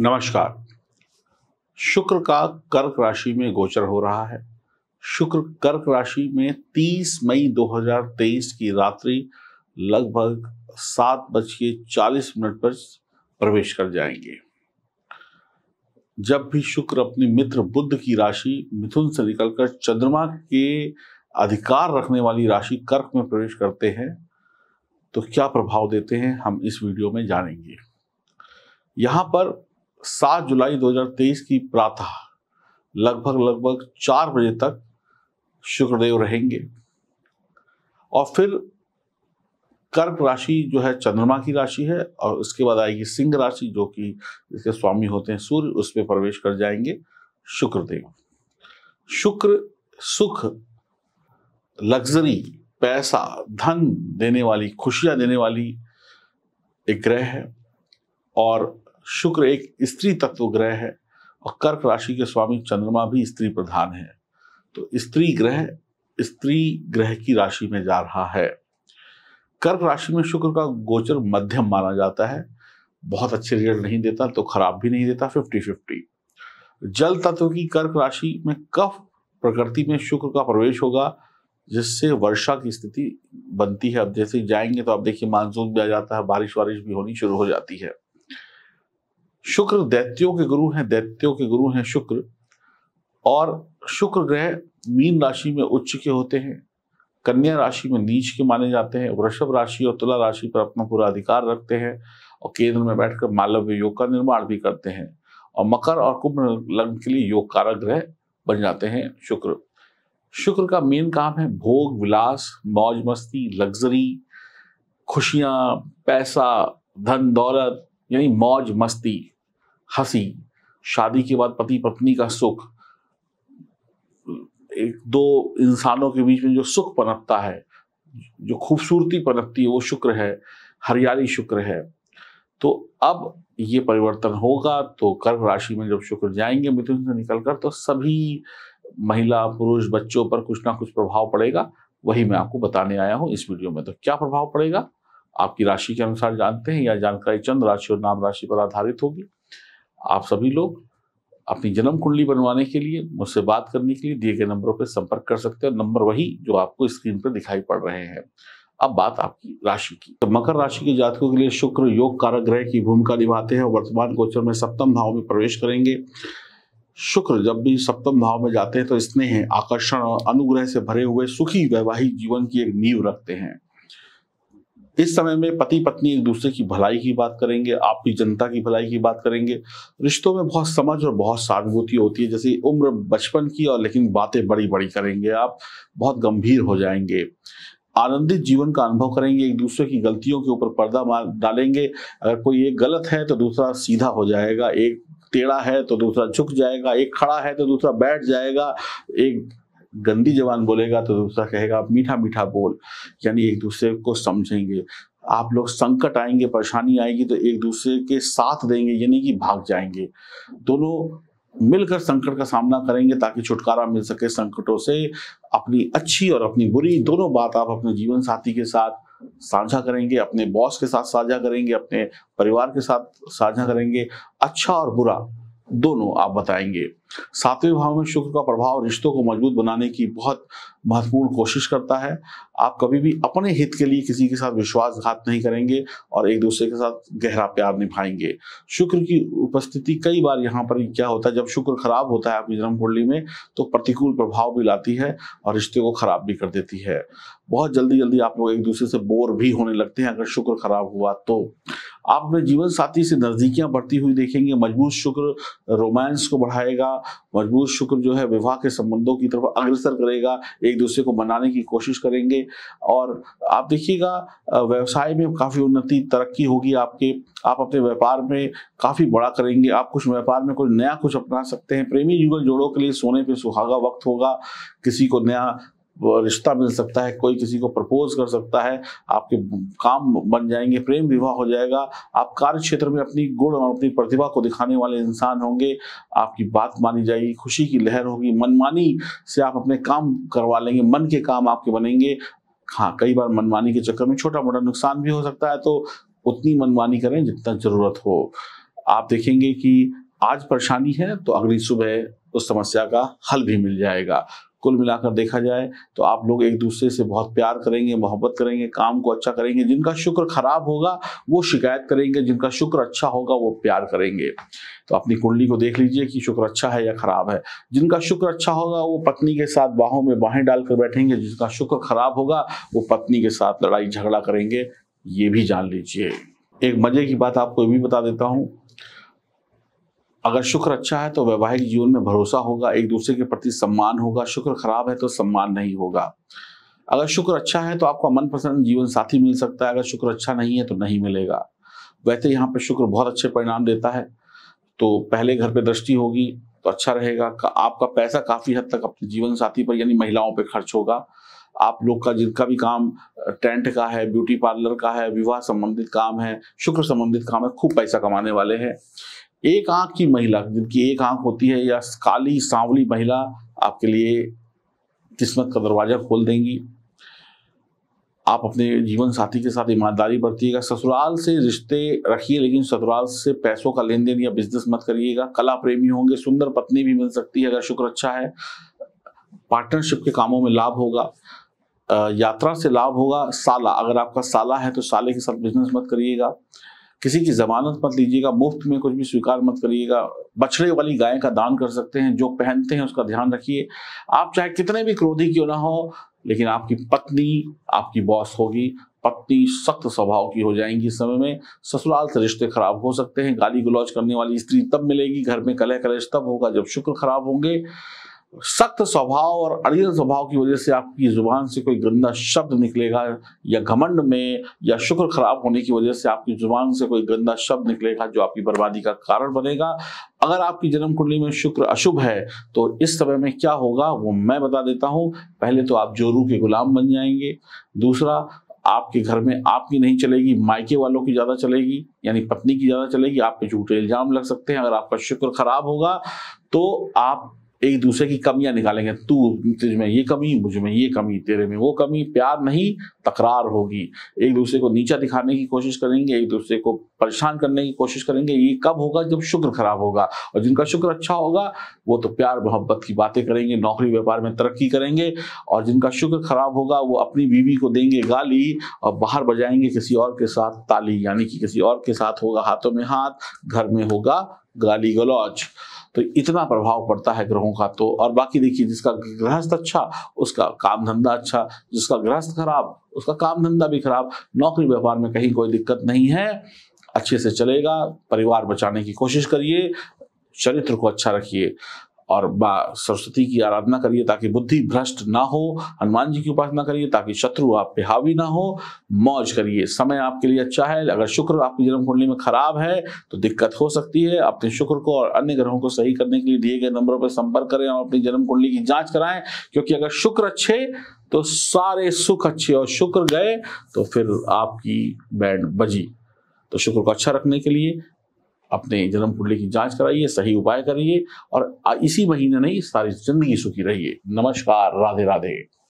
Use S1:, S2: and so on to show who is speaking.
S1: नमस्कार शुक्र का कर्क राशि में गोचर हो रहा है शुक्र कर्क राशि में 30 मई 2023 की रात्रि लगभग सात बज के चालीस मिनट पर प्रवेश कर जाएंगे जब भी शुक्र अपनी मित्र बुद्ध की राशि मिथुन से निकलकर चंद्रमा के अधिकार रखने वाली राशि कर्क में प्रवेश करते हैं तो क्या प्रभाव देते हैं हम इस वीडियो में जानेंगे यहां पर सात जुलाई 2023 की प्रातः लगभग लगभग चार बजे तक शुक्रदेव रहेंगे और फिर कर्क राशि जो है चंद्रमा की राशि है और उसके बाद आएगी सिंह राशि जो कि इसके स्वामी होते हैं सूर्य उस पर प्रवेश कर जाएंगे शुक्रदेव शुक्र सुख लग्जरी पैसा धन देने वाली खुशियां देने वाली एक ग्रह है और शुक्र एक स्त्री तत्व ग्रह है और कर्क राशि के स्वामी चंद्रमा भी स्त्री प्रधान है तो स्त्री ग्रह स्त्री ग्रह की राशि में जा रहा है कर्क राशि में शुक्र का गोचर मध्यम माना जाता है बहुत अच्छे रिजल्ट नहीं देता तो खराब भी नहीं देता फिफ्टी फिफ्टी जल तत्व की कर्क राशि में कफ प्रकृति में शुक्र का प्रवेश होगा जिससे वर्षा की स्थिति बनती है अब जैसे जाएंगे तो आप देखिए मानसून भी आ जाता है बारिश वारिश भी होनी शुरू हो जाती है शुक्र दैत्यों के गुरु हैं दैत्यों के गुरु हैं शुक्र और शुक्र ग्रह मीन राशि में उच्च के होते हैं कन्या राशि में नीच के माने जाते हैं वृषभ राशि और तुला राशि पर अपना पूरा अधिकार रखते हैं और केंद्र में बैठकर मालव्य योग का निर्माण भी करते हैं और मकर और कुंभ लग्न के लिए योग कारक ग्रह बन जाते हैं शुक्र शुक्र का मेन काम है भोग विलास मौज मस्ती लग्जरी खुशियाँ पैसा धन दौलत यानी मौज मस्ती हंसी शादी के बाद पति पत्नी का सुख एक दो इंसानों के बीच में जो सुख पनपता है जो खूबसूरती पनपती है वो शुक्र है हरियाली शुक्र है तो अब ये परिवर्तन होगा तो कर्क राशि में जब शुक्र जाएंगे मिथुन से निकलकर तो सभी महिला पुरुष बच्चों पर कुछ ना कुछ प्रभाव पड़ेगा वही मैं आपको बताने आया हूँ इस वीडियो में तो क्या प्रभाव पड़ेगा आपकी राशि के अनुसार जानते हैं या जानकारी चंद्र राशि और नाम राशि पर आधारित होगी आप सभी लोग अपनी जन्म कुंडली बनवाने के लिए मुझसे बात करने के लिए दिए गए नंबरों पर संपर्क कर सकते हैं नंबर वही जो आपको स्क्रीन पर दिखाई पड़ रहे हैं अब बात आपकी राशि की तो मकर राशि के जातकों के लिए शुक्र योग कारक ग्रह की भूमिका निभाते हैं वर्तमान गोचर में सप्तम भाव में प्रवेश करेंगे शुक्र जब भी सप्तम भाव में जाते हैं तो स्नेह आकर्षण और अनुग्रह से भरे हुए सुखी वैवाहिक जीवन की एक नींव रखते हैं इस समय में पति पत्नी एक दूसरे की भलाई की बात करेंगे आपकी जनता की भलाई की बात करेंगे रिश्तों में बहुत समझ और बहुत सहानुभूति होती है जैसे उम्र बचपन की और लेकिन बातें बड़ी बड़ी करेंगे आप बहुत गंभीर हो जाएंगे आनंदित जीवन का अनुभव करेंगे एक दूसरे की गलतियों के ऊपर पर्दा मार डालेंगे अगर कोई एक गलत है तो दूसरा सीधा हो जाएगा एक टेढ़ा है तो दूसरा झुक जाएगा एक खड़ा है तो दूसरा बैठ जाएगा एक गंदी जबान बोलेगा तो दूसरा कहेगा आप मीठा मीठा बोल यानी एक दूसरे को समझेंगे आप लोग संकट आएंगे परेशानी आएगी तो एक दूसरे के साथ देंगे यानी कि भाग जाएंगे दोनों मिलकर संकट का सामना करेंगे ताकि छुटकारा मिल सके संकटों से अपनी अच्छी और अपनी बुरी दोनों बात आप अपने जीवन साथी के साथ साझा करेंगे अपने बॉस के साथ साझा करेंगे अपने परिवार के साथ साझा करेंगे अच्छा और बुरा दोनों आप बताएंगे सातवें भाव में शुक्र का प्रभाव रिश्तों को मजबूत बनाने की बहुत महत्वपूर्ण कोशिश करता है आप कभी भी अपने हित के लिए किसी के साथ विश्वासघात नहीं करेंगे और एक दूसरे के साथ गहरा प्यार निभाएंगे शुक्र की उपस्थिति कई बार यहाँ पर क्या होता है जब शुक्र खराब होता है आपकी जन्म कुंडली में तो प्रतिकूल प्रभाव भी लाती है और रिश्ते को खराब भी कर देती है बहुत जल्दी जल्दी आप लोग एक दूसरे से बोर भी होने लगते हैं अगर शुक्र खराब हुआ तो आप अपने जीवन साथी से नजदीकियां बढ़ती हुई देखेंगे मजबूत शुक्र रोमांस को बढ़ाएगा मजबूत शुक्र जो है विवाह के संबंधों की तरफ अग्रसर करेगा एक एक दूसरे को मनाने की कोशिश करेंगे और आप देखिएगा व्यवसाय में काफ़ी उन्नति तरक्की होगी आपके आप अपने व्यापार में काफ़ी बड़ा करेंगे आप कुछ व्यापार में कुछ नया कुछ अपना सकते हैं प्रेमी युगल जोड़ों के लिए सोने पे सुहागा वक्त होगा किसी को नया रिश्ता मिल सकता है कोई किसी को प्रपोज कर सकता है आपके काम बन जाएंगे प्रेम विवाह हो जाएगा आप कार्य क्षेत्र में अपनी गुण और अपनी प्रतिभा को दिखाने वाले इंसान होंगे आपकी बात मानी जाएगी खुशी की लहर होगी मनमानी से आप अपने काम करवा लेंगे मन के काम आपके बनेंगे हाँ कई बार मनमानी के चक्कर में छोटा मोटा नुकसान भी हो सकता है तो उतनी मनमानी करें जितना जरूरत हो आप देखेंगे कि आज परेशानी है तो अगली सुबह उस समस्या का हल भी मिल जाएगा कुल मिलाकर देखा जाए तो आप लोग एक दूसरे से बहुत प्यार करेंगे मोहब्बत करेंगे काम को अच्छा करेंगे जिनका शुक्र खराब होगा वो शिकायत करेंगे जिनका शुक्र अच्छा होगा वो प्यार करेंगे तो अपनी कुंडली को देख लीजिए कि शुक्र अच्छा है या खराब है जिनका शुक्र अच्छा होगा वो पत्नी के साथ बाहों में बाहें डालकर बैठेंगे जिनका शुक्र खराब होगा वो पत्नी के साथ लड़ाई झगड़ा करेंगे ये भी जान लीजिए एक मजे की बात आपको ये भी बता देता हूँ अगर शुक्र अच्छा है तो वैवाहिक जीवन में भरोसा होगा एक दूसरे के प्रति सम्मान होगा शुक्र खराब है तो सम्मान नहीं होगा अगर शुक्र अच्छा है तो आपका मनपसंद जीवन साथी मिल सकता है अगर शुक्र अच्छा नहीं है तो नहीं मिलेगा वैसे यहाँ पर शुक्र बहुत अच्छे परिणाम देता है तो पहले घर पे दृष्टि होगी तो अच्छा रहेगा आपका पैसा काफी हद तक अपने जीवन साथी पर यानी महिलाओं पर खर्च होगा आप लोग का जिनका भी काम टेंट का है ब्यूटी पार्लर का है विवाह संबंधित काम है शुक्र संबंधित काम है खूब पैसा कमाने वाले हैं एक आंख की महिला जिनकी एक आंख होती है या काली सांवली महिला आपके लिए किस्मत का दरवाजा खोल देंगी आप अपने जीवन साथी के साथ ईमानदारी बरतिएगा ससुराल से रिश्ते रखिए लेकिन ससुराल से पैसों का लेन देन या बिजनेस मत करिएगा कला प्रेमी होंगे सुंदर पत्नी भी मिल सकती है अगर शुक्र अच्छा है पार्टनरशिप के कामों में लाभ होगा यात्रा से लाभ होगा साला अगर आपका साला है तो साले के साथ बिजनेस मत करिएगा किसी की जमानत मत लीजिएगा मुफ्त में कुछ भी स्वीकार मत करिएगा बछड़े वाली गाय का दान कर सकते हैं जो पहनते हैं उसका ध्यान रखिए आप चाहे कितने भी क्रोधी क्यों ना हो लेकिन आपकी पत्नी आपकी बॉस होगी पत्नी सख्त स्वभाव की हो जाएंगी इस समय में ससुराल से रिश्ते खराब हो सकते हैं गाली गलौज करने वाली स्त्री तब मिलेगी घर में कलह कलेश तब होगा जब शुक्र खराब होंगे सख्त स्वभाव और अड़ियल स्वभाव की वजह से आपकी ज़ुबान से कोई गंदा शब्द निकलेगा या घमंड में या शुक्र खराब होने की वजह से आपकी ज़ुबान से कोई गंदा शब्द निकलेगा जो आपकी बर्बादी का कारण बनेगा अगर आपकी जन्म कुंडली में शुक्र अशुभ है तो इस समय में क्या होगा वो मैं बता देता हूँ पहले तो आप जोरू के गुलाम बन जाएंगे दूसरा आपके घर में आपकी नहीं चलेगी मायके वालों की ज़्यादा चलेगी यानी पत्नी की ज़्यादा चलेगी आप पे झूठे इल्ज़ाम लग सकते हैं अगर आपका शुक्र खराब होगा तो आप एक दूसरे की कमियां निकालेंगे तू तुझ में ये कमी मुझ में ये कमी तेरे में वो कमी प्यार नहीं तकरार होगी एक दूसरे को नीचा दिखाने की कोशिश करेंगे एक दूसरे को परेशान करने की कोशिश करेंगे ये कब होगा जब शुक्र खराब होगा और जिनका शुक्र अच्छा होगा वो तो प्यार मोहब्बत की बातें करेंगे नौकरी व्यापार में तरक्की करेंगे और जिनका शुक्र खराब होगा वो अपनी बीवी को देंगे गाली और बाहर बजाएंगे किसी और के साथ ताली यानी कि किसी और के साथ होगा हाथों में हाथ घर में होगा गाली गलौज तो इतना प्रभाव पड़ता है ग्रहों का तो और बाकी देखिए जिसका गृहस्थ अच्छा उसका काम धंधा अच्छा जिसका गृहस्थ खराब उसका काम धंधा भी खराब नौकरी व्यापार में कहीं कोई दिक्कत नहीं है अच्छे से चलेगा परिवार बचाने की कोशिश करिए चरित्र को अच्छा रखिए और बा सरस्वती की आराधना करिए ताकि बुद्धि भ्रष्ट ना हो हनुमान जी की उपासना करिए ताकि शत्रु आप पे हावी ना हो मौज करिए समय आपके लिए अच्छा है अगर शुक्र आपकी जन्म कुंडली में खराब है तो दिक्कत हो सकती है अपने शुक्र को और अन्य ग्रहों को सही करने के लिए दिए गए नंबरों पर संपर्क करें और अपनी जन्म कुंडली की जाँच कराएं क्योंकि अगर शुक्र अच्छे तो सारे सुख अच्छे और शुक्र गए तो फिर आपकी बैंड बजी तो शुक्र को अच्छा रखने के लिए अपने जन्म कुंडली की जांच कराइए सही उपाय करिए और इसी महीने नहीं सारी जिंदगी सुखी रहिए नमस्कार राधे राधे